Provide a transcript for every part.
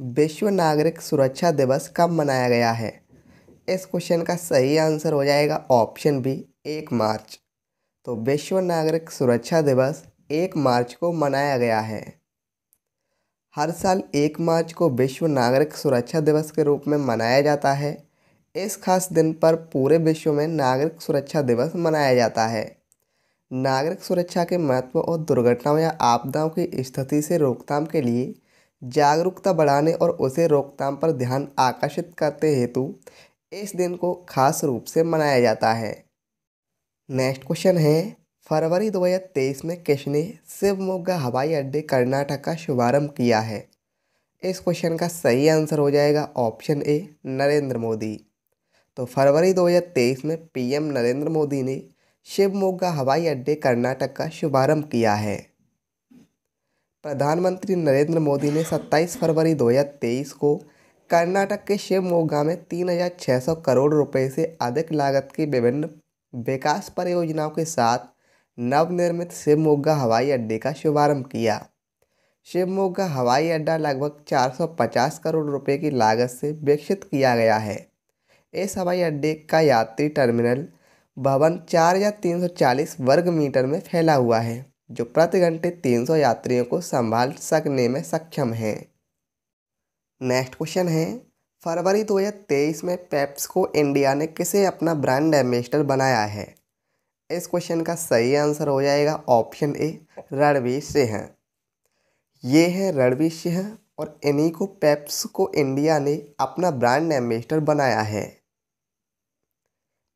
विश्व नागरिक सुरक्षा दिवस कब मनाया गया है इस क्वेश्चन का सही आंसर हो जाएगा ऑप्शन बी एक मार्च तो विश्व नागरिक सुरक्षा दिवस एक मार्च को मनाया गया है हर साल एक मार्च को विश्व नागरिक सुरक्षा दिवस के रूप में मनाया जाता है इस खास दिन पर पूरे विश्व में नागरिक सुरक्षा दिवस मनाया जाता है नागरिक सुरक्षा के महत्व और दुर्घटनाओं या आपदाओं की स्थिति से रोकथाम के लिए जागरूकता बढ़ाने और उसे रोकथाम पर ध्यान आकर्षित करते हेतु इस दिन को खास रूप से मनाया जाता है नेक्स्ट क्वेश्चन है फरवरी 2023 में किसने शिवमोगा हवाई अड्डे कर्नाटक का शुभारंभ किया है इस क्वेश्चन का सही आंसर हो जाएगा ऑप्शन ए नरेंद्र मोदी तो फरवरी 2023 में पीएम नरेंद्र मोदी ने शिवमोगा हवाई अड्डे कर्नाटक का शुभारंभ किया है प्रधानमंत्री नरेंद्र मोदी ने 27 फरवरी 2023 को कर्नाटक के शिवमोगा में तीन करोड़ रुपए से अधिक लागत की विभिन्न विकास परियोजनाओं के साथ नवनिर्मित शिवमोगा हवाई अड्डे का शुभारंभ किया शिवमोगा हवाई अड्डा लगभग 450 करोड़ रुपए की लागत से विकसित किया गया है इस हवाई अड्डे का यात्री टर्मिनल भवन चार या तीन वर्ग मीटर में फैला हुआ है जो प्रति घंटे 300 यात्रियों को संभाल सकने में सक्षम है नेक्स्ट क्वेश्चन है फरवरी 2023 में को इंडिया ने किसे अपना ब्रांड एम्बेसडर बनाया है इस क्वेश्चन का सही आंसर हो जाएगा ऑप्शन ए रणवीर सिंह ये है रणवीर सिंह और इन्हीं को को इंडिया ने अपना ब्रांड एम्बेसडर बनाया है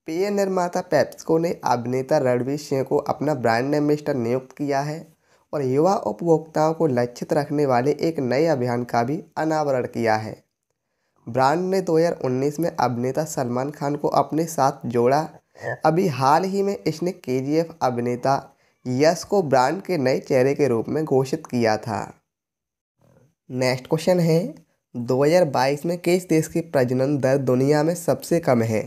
पेय निर्माता पैप्सको ने अभिनेता रणवीर सिंह को अपना ब्रांड एम्बेस्टर नियुक्त किया है और युवा उपभोक्ताओं को लक्षित रखने वाले एक नए अभियान का भी अनावरण किया है ब्रांड ने 2019 में अभिनेता सलमान खान को अपने साथ जोड़ा अभी हाल ही में इसने के अभिनेता यश को ब्रांड के नए चेहरे के रूप में घोषित किया था नेक्स्ट क्वेश्चन है 2022 में किस देश की प्रजनन दर दुनिया में सबसे कम है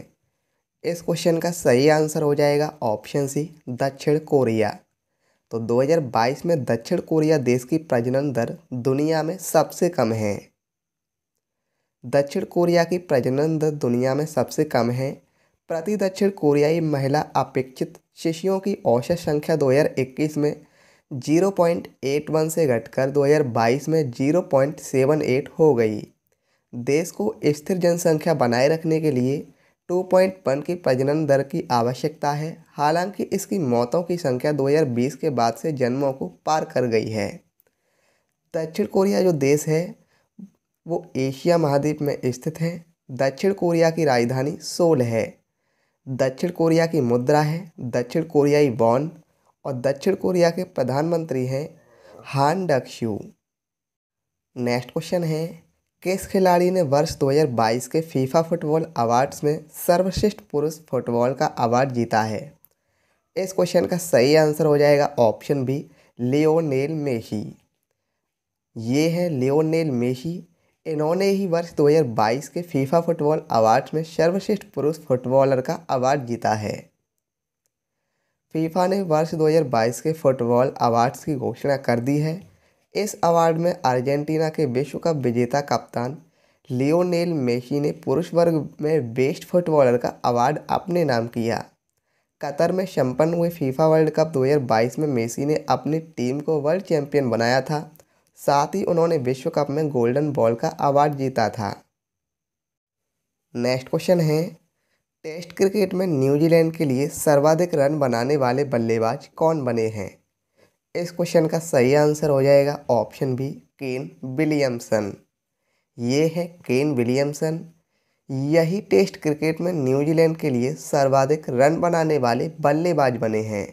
इस क्वेश्चन का सही आंसर हो जाएगा ऑप्शन सी दक्षिण कोरिया तो 2022 में दक्षिण कोरिया देश की प्रजनन दर दुनिया में सबसे कम है दक्षिण कोरिया की प्रजनन दर दुनिया में सबसे कम है प्रति दक्षिण कोरियाई महिला अपेक्षित शिशुओं की औसत संख्या 2021 में 0.81 से घटकर 2022 में 0.78 हो गई देश को स्थिर जनसंख्या बनाए रखने के लिए 2.1 की प्रजनन दर की आवश्यकता है हालांकि इसकी मौतों की संख्या 2020 के बाद से जन्मों को पार कर गई है दक्षिण कोरिया जो देश है वो एशिया महाद्वीप में स्थित है दक्षिण कोरिया की राजधानी सोल है दक्षिण कोरिया की मुद्रा है दक्षिण कोरियाई बॉन्ड और दक्षिण कोरिया के प्रधानमंत्री हैं हान डक्शू नेक्स्ट क्वेश्चन है किस खिलाड़ी ने वर्ष 2022 के फीफा फुटबॉल अवार्ड्स में सर्वश्रेष्ठ पुरुष फुटबॉल का अवार्ड जीता है इस क्वेश्चन का सही आंसर हो जाएगा ऑप्शन बी लियोनेल मेही ये हैं लियोनेल मेही इन्होंने ही वर्ष 2022 के फीफा फुटबॉल अवार्ड्स में सर्वश्रेष्ठ पुरुष फुटबॉलर का अवार्ड जीता है फीफा ने वर्ष 2022 के फुटबॉल अवार्ड्स की घोषणा कर दी है इस अवार्ड में अर्जेंटीना के विश्व कप विजेता कप्तान लियोनेल मेसी ने पुरुष वर्ग में बेस्ट फुटबॉलर का अवार्ड अपने नाम किया कतर में संपन्न हुए फीफा वर्ल्ड कप 2022 में मेसी ने अपनी टीम को वर्ल्ड चैंपियन बनाया था साथ ही उन्होंने विश्व कप में गोल्डन बॉल का अवार्ड जीता था नेक्स्ट क्वेश्चन है टेस्ट क्रिकेट में न्यूजीलैंड के लिए सर्वाधिक रन बनाने वाले बल्लेबाज कौन बने हैं इस क्वेश्चन का सही आंसर हो जाएगा ऑप्शन बी केन विलियमसन ये है केन विलियमसन यही टेस्ट क्रिकेट में न्यूजीलैंड के लिए सर्वाधिक रन बनाने वाले बल्लेबाज बने हैं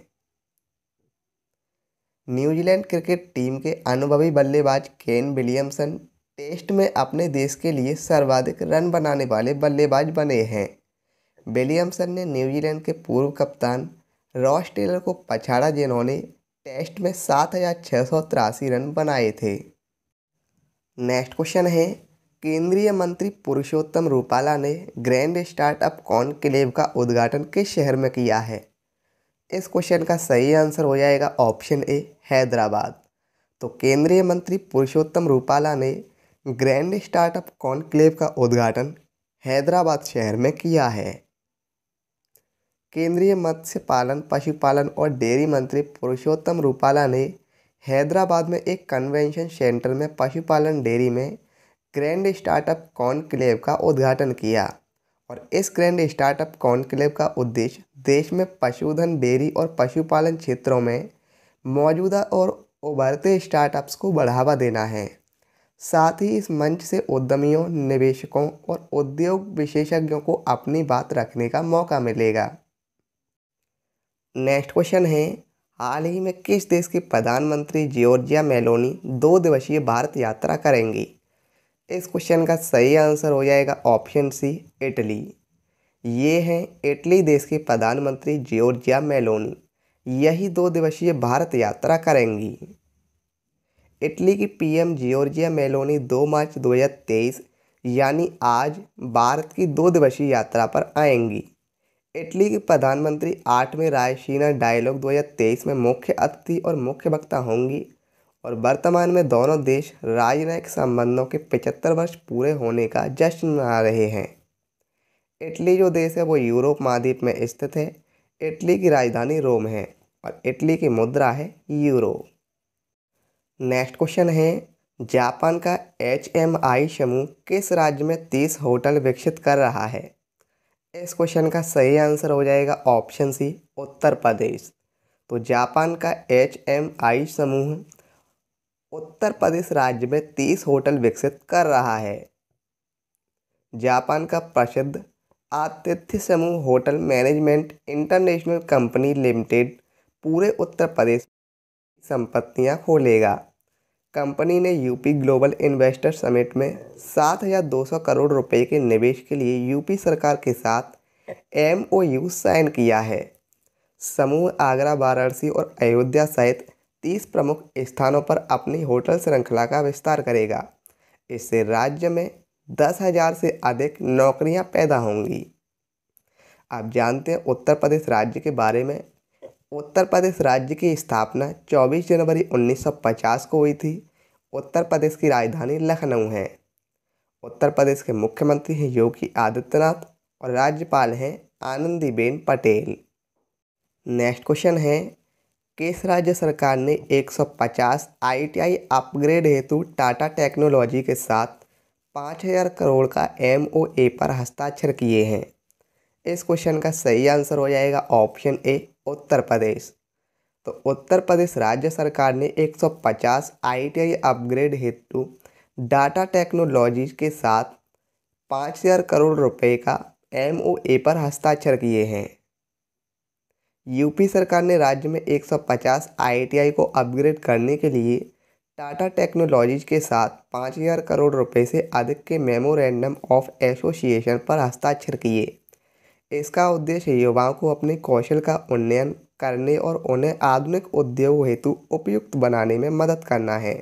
न्यूजीलैंड क्रिकेट टीम के अनुभवी बल्लेबाज केन विलियमसन टेस्ट में अपने देश के लिए सर्वाधिक रन बनाने वाले बल्लेबाज बने हैं विलियमसन ने न्यूजीलैंड के पूर्व कप्तान रॉस टेलर को पछाड़ा जिन्होंने टेस्ट में सात हज़ार छः सौ तिरासी रन बनाए थे नेक्स्ट क्वेश्चन है केंद्रीय मंत्री पुरुषोत्तम रूपाला ने ग्रैंड स्टार्टअप कॉन्क्लेव का उद्घाटन किस शहर में किया है इस क्वेश्चन का सही आंसर हो जाएगा ऑप्शन ए हैदराबाद तो केंद्रीय मंत्री पुरुषोत्तम रूपाला ने ग्रैंड स्टार्टअप कॉन्क्लेव का उद्घाटन हैदराबाद शहर में किया है केंद्रीय मत्स्य पालन पशुपालन और डेयरी मंत्री पुरुषोत्तम रूपाला ने हैदराबाद में एक कन्वेंशन सेंटर में पशुपालन डेयरी में ग्रैंड स्टार्टअप कॉन्क्लेव का उद्घाटन किया और इस ग्रैंड स्टार्टअप कॉन्क्लेव का उद्देश्य देश में पशुधन डेयरी और पशुपालन क्षेत्रों में मौजूदा और उभरते स्टार्टअप्स को बढ़ावा देना है साथ ही इस मंच से उद्यमियों निवेशकों और उद्योग विशेषज्ञों को अपनी बात रखने का मौका मिलेगा नेक्स्ट क्वेश्चन है हाल ही में किस देश की प्रधानमंत्री जियोर्जिया मेलोनी दो दिवसीय भारत यात्रा करेंगी इस क्वेश्चन का सही आंसर हो जाएगा ऑप्शन सी इटली ये हैं इटली देश के प्रधानमंत्री जियोर्जिया मेलोनी यही दो दिवसीय भारत यात्रा करेंगी इटली की पीएम जियोर्जिया मेलोनी 2 मार्च 2023 यानी आज भारत की दो दिवसीय यात्रा पर आएंगी इटली के प्रधानमंत्री आठवें रायसीना डायलॉग 2023 में मुख्य अतिथि और मुख्य वक्ता होंगी और वर्तमान में दोनों देश राजनयिक संबंधों के 75 वर्ष पूरे होने का जश्न मना रहे हैं इटली जो देश है वो यूरोप महाद्वीप में स्थित है इटली की राजधानी रोम है और इटली की मुद्रा है यूरो नेक्स्ट क्वेश्चन है जापान का एच समूह किस राज्य में तीस होटल विकसित कर रहा है इस क्वेश्चन का सही आंसर हो जाएगा ऑप्शन सी उत्तर प्रदेश तो जापान का एच एम आई समूह उत्तर प्रदेश राज्य में तीस होटल विकसित कर रहा है जापान का प्रसिद्ध आतिथ्य समूह hotel management international company limited पूरे उत्तर प्रदेश संपत्तियां खोलेगा कंपनी ने यूपी ग्लोबल इन्वेस्टर समिट में सात हज़ार दो सौ करोड़ रुपए के निवेश के लिए यूपी सरकार के साथ एमओयू साइन किया है समूह आगरा वाराणसी और अयोध्या सहित तीस प्रमुख स्थानों पर अपनी होटल श्रृंखला का विस्तार करेगा इससे राज्य में दस हज़ार से अधिक नौकरियां पैदा होंगी आप जानते हैं उत्तर प्रदेश राज्य के बारे में उत्तर प्रदेश राज्य की स्थापना 24 जनवरी 1950 को हुई थी उत्तर प्रदेश की राजधानी लखनऊ है उत्तर प्रदेश के मुख्यमंत्री हैं योगी आदित्यनाथ और राज्यपाल हैं आनंदीबेन पटेल नेक्स्ट क्वेश्चन है किस राज्य सरकार ने 150 आईटीआई अपग्रेड हेतु टाटा टेक्नोलॉजी के साथ 5000 करोड़ का एमओए पर हस्ताक्षर किए हैं इस क्वेश्चन का सही आंसर हो जाएगा ऑप्शन ए उत्तर प्रदेश तो उत्तर प्रदेश राज्य सरकार ने 150 आईटीआई अपग्रेड हेतु डाटा टेक्नोलॉजी के साथ पाँच हज़ार करोड़ रुपए का एम पर हस्ताक्षर किए हैं यूपी सरकार ने राज्य में 150 आईटीआई को अपग्रेड करने के लिए टाटा टेक्नोलॉजीज के साथ पाँच हज़ार करोड़ रुपए से अधिक के मेमोरेंडम ऑफ एसोसिएशन पर हस्ताक्षर किए इसका उद्देश्य युवाओं को अपने कौशल का उन्नयन करने और उन्हें आधुनिक उद्योग हेतु उपयुक्त बनाने में मदद करना है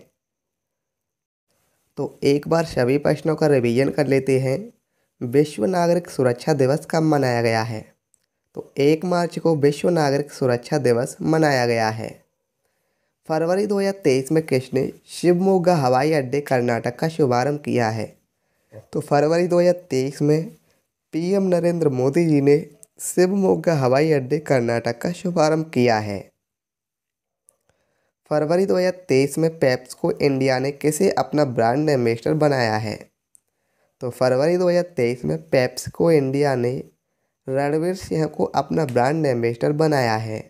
तो एक बार सभी प्रश्नों का रिवीजन कर लेते हैं विश्व नागरिक सुरक्षा दिवस कब मनाया गया है तो एक मार्च को विश्व नागरिक सुरक्षा दिवस मनाया गया है फरवरी 2023 में कृष्ण ने शिवमोगा हवाई अड्डे कर्नाटक का शुभारंभ किया है तो फरवरी 2023 में पीएम नरेंद्र मोदी जी ने शिवमोगा हवाई अड्डे कर्नाटक का शुभारंभ किया है फरवरी 2023 में पेप्स को इंडिया ने किसे अपना ब्रांड एम्बेसडर बनाया है तो फरवरी 2023 में पेप्स को इंडिया ने रणवीर सिंह को अपना ब्रांड एम्बेसडर बनाया है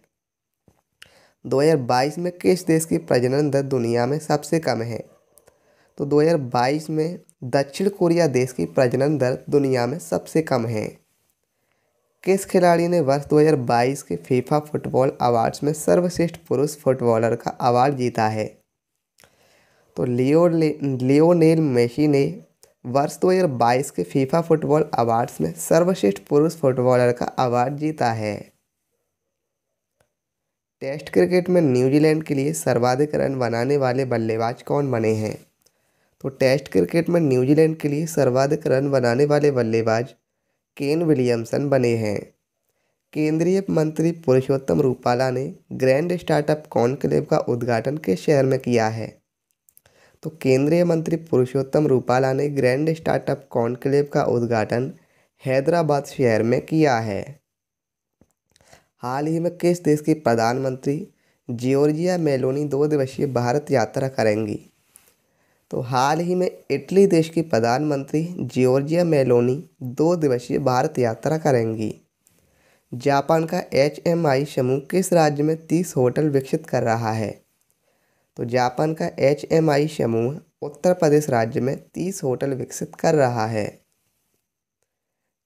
2022 में किस देश की प्रजनन दर दुनिया में सबसे कम है तो 2022 में दक्षिण कोरिया देश की प्रजनन दर दुनिया में सबसे कम है किस खिलाड़ी ने वर्ष 2022 के फीफा फुटबॉल अवार्ड्स में सर्वश्रेष्ठ पुरुष फुटबॉलर का अवार्ड जीता है तो लियो लियोनेल मेसी ने वर्ष 2022 के फीफा फुटबॉल अवार्ड्स में सर्वश्रेष्ठ पुरुष फुटबॉलर का अवार्ड जीता है टेस्ट क्रिकेट में न्यूजीलैंड के लिए सर्वाधिक रन बनाने वाले बल्लेबाज कौन बने हैं तो टेस्ट क्रिकेट में न्यूजीलैंड के लिए सर्वाधिक रन बनाने वाले बल्लेबाज केन विलियमसन बने हैं केंद्रीय मंत्री पुरुषोत्तम रूपाला ने ग्रैंड स्टार्टअप कॉन्क्लेव का उद्घाटन किस शहर में किया है तो केंद्रीय मंत्री पुरुषोत्तम रूपाला ने ग्रैंड स्टार्टअप कॉन्क्लेव का उद्घाटन हैदराबाद शहर में किया है हाल ही में किस देश की प्रधानमंत्री जियोर्जिया मेलोनी दो दिवसीय भारत यात्रा करेंगी तो हाल ही में इटली देश की प्रधानमंत्री जियोर्जिया मेलोनी दो दिवसीय भारत यात्रा करेंगी जापान का एच एम आई समूह किस राज्य में तीस होटल विकसित कर रहा है तो जापान का एच एम आई समूह उत्तर प्रदेश राज्य में तीस होटल विकसित कर रहा है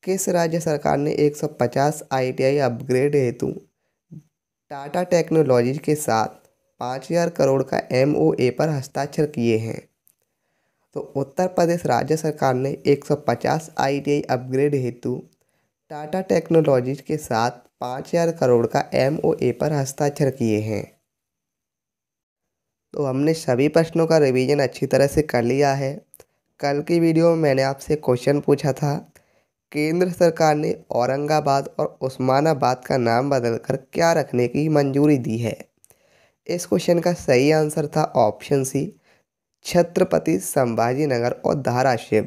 किस राज्य सरकार ने 150 आईटीआई अपग्रेड हेतु टाटा टेक्नोलॉजी के साथ पाँच हज़ार करोड़ का एमओए पर हस्ताक्षर किए हैं तो उत्तर प्रदेश राज्य सरकार ने 150 आईटीआई अपग्रेड हेतु टाटा टेक्नोलॉजी के साथ पाँच हज़ार करोड़ का एमओए पर हस्ताक्षर किए हैं तो हमने सभी प्रश्नों का रिवीजन अच्छी तरह से कर लिया है कल की वीडियो में मैंने आपसे क्वेश्चन पूछा था केंद्र सरकार ने औरंगाबाद और उस्मानाबाद का नाम बदलकर क्या रखने की मंजूरी दी है इस क्वेश्चन का सही आंसर था ऑप्शन सी छत्रपति संभाजी नगर और धाराशिव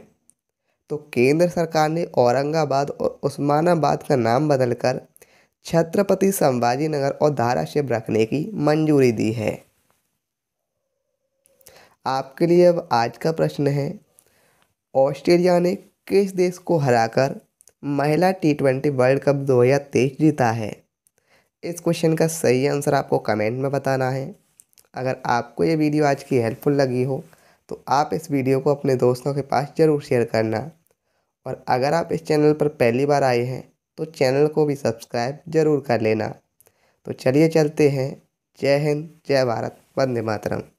तो केंद्र सरकार ने औरंगाबाद और उस्मानाबाद का नाम बदलकर छत्रपति संभाजी नगर और धाराशिव रखने की मंजूरी दी है आपके लिए अब आज का प्रश्न है ऑस्ट्रेलिया ने किस देश को हराकर महिला टी ट्वेंटी वर्ल्ड कप 2023 जीता है इस क्वेश्चन का सही आंसर आपको कमेंट में बताना है अगर आपको ये वीडियो आज की हेल्पफुल लगी हो तो आप इस वीडियो को अपने दोस्तों के पास ज़रूर शेयर करना और अगर आप इस चैनल पर पहली बार आए हैं तो चैनल को भी सब्सक्राइब ज़रूर कर लेना तो चलिए चलते हैं जय हिंद जय भारत वंदे मातरम